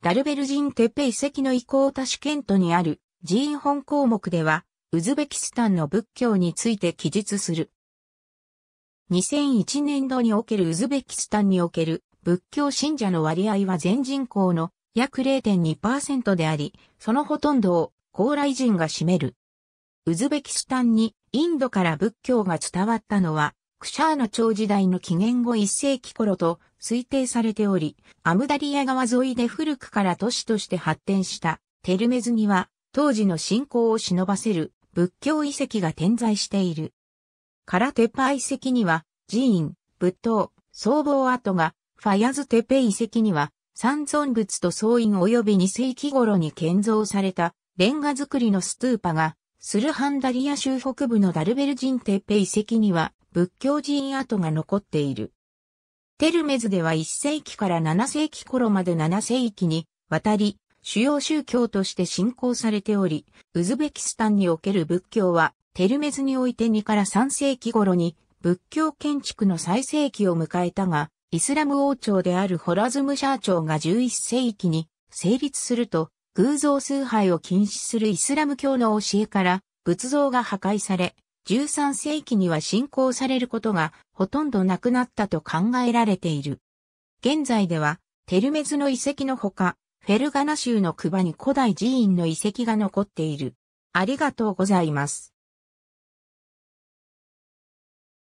ダルベル人テペ遺跡の遺構タシケントにある寺院本項目では、ウズベキスタンの仏教について記述する。2001年度におけるウズベキスタンにおける仏教信者の割合は全人口の約0.2%であり、そのほとんどを高麗人が占める。ウズベキスタンにインドから仏教が伝わったのはクシャーナ朝時代の紀元後1世紀頃と推定されており、アムダリア川沿いで古くから都市として発展したテルメズには当時の信仰を忍ばせる仏教遺跡が点在している。カラテパ遺跡には寺院、仏塔、僧帽跡が、ファヤズテペ遺跡には三尊仏と僧院及び2世紀頃に建造されたレンガ造りのストゥーパが、スルハンダリア州北部のダルベルジンテペ遺跡には、仏教寺院跡が残っている。テルメズでは1世紀から7世紀頃まで7世紀にわたり主要宗教として信仰されており、ウズベキスタンにおける仏教はテルメズにおいて2から3世紀頃に仏教建築の最盛期を迎えたが、イスラム王朝であるホラズムシャー朝が11世紀に成立すると、偶像崇拝を禁止するイスラム教の教えから仏像が破壊され、13世紀には信仰されることがほとんどなくなったと考えられている。現在では、テルメズの遺跡のほか、フェルガナ州のクバに古代寺院の遺跡が残っている。ありがとうございます。